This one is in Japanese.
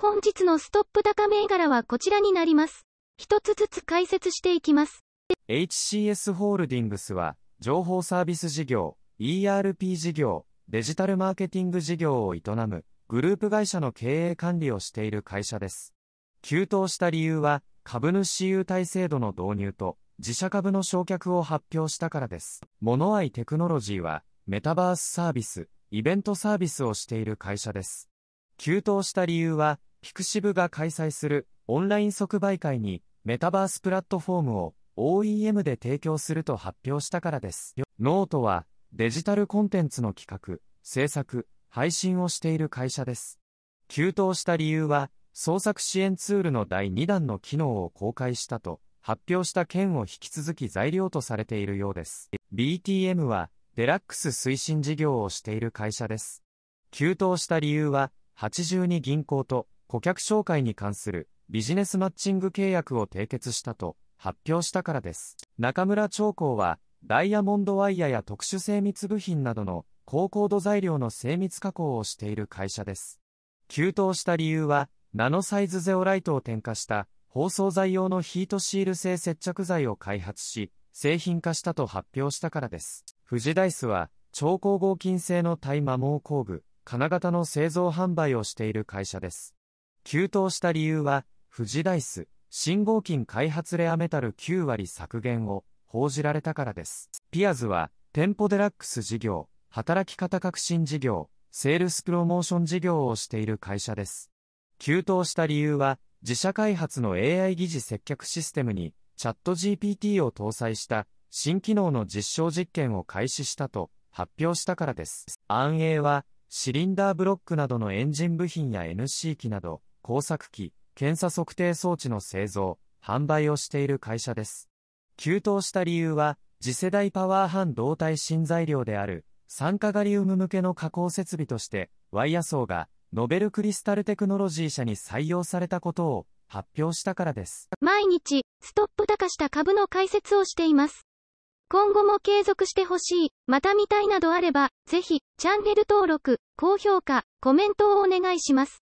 本日のストップ高銘柄はこちらになります。一つずつ解説していきます。HCS ホールディングスは、情報サービス事業、ERP 事業、デジタルマーケティング事業を営む、グループ会社の経営管理をしている会社です。急騰した理由は、株主優待制度の導入と、自社株の焼却を発表したからです。モノアイテクノロジーは、メタバースサービス、イベントサービスをしている会社です。急騰した理由は、ピクシブが開催するオンライン即売会にメタバースプラットフォームを OEM で提供すると発表したからです。ノートはデジタルコンテンツの企画、制作、配信をしている会社です。急騰した理由は創作支援ツールの第2弾の機能を公開したと発表した件を引き続き材料とされているようです。BTM はデラックス推進事業をしている会社です。急騰した理由は82銀行と顧客紹介に関するビジネスマッチング契約を締結したと発表したからです。中村長工は、ダイヤモンドワイヤや特殊精密部品などの高高度材料の精密加工をしている会社です。急騰した理由は、ナノサイズゼオライトを添加した包装材用のヒートシール製接着剤を開発し、製品化したと発表したからです。富士ダイスは、超高合金製の耐摩耗工具、金型の製造販売をしている会社です。急騰した理由は、富士ダイス、信号金開発レアメタル9割削減を報じられたからです。ピアズは、店舗デラックス事業、働き方革新事業、セールスプロモーション事業をしている会社です。急騰した理由は、自社開発の AI 疑似接客システムに、チャット GPT を搭載した新機能の実証実験を開始したと発表したからです。安永は、シリンダーブロックなどのエンジン部品や NC 機など、工作機、検査測定装置の製造、販売をしている会社です。急騰した理由は、次世代パワー半導体新材料である、酸化ガリウム向けの加工設備として、ワイヤ層が、ノベルクリスタルテクノロジー社に採用されたことを発表したからです。毎日、ストップ高した株の解説をしています。今後も継続してほしい、また見たいなどあれば、ぜひ、チャンネル登録、高評価、コメントをお願いします。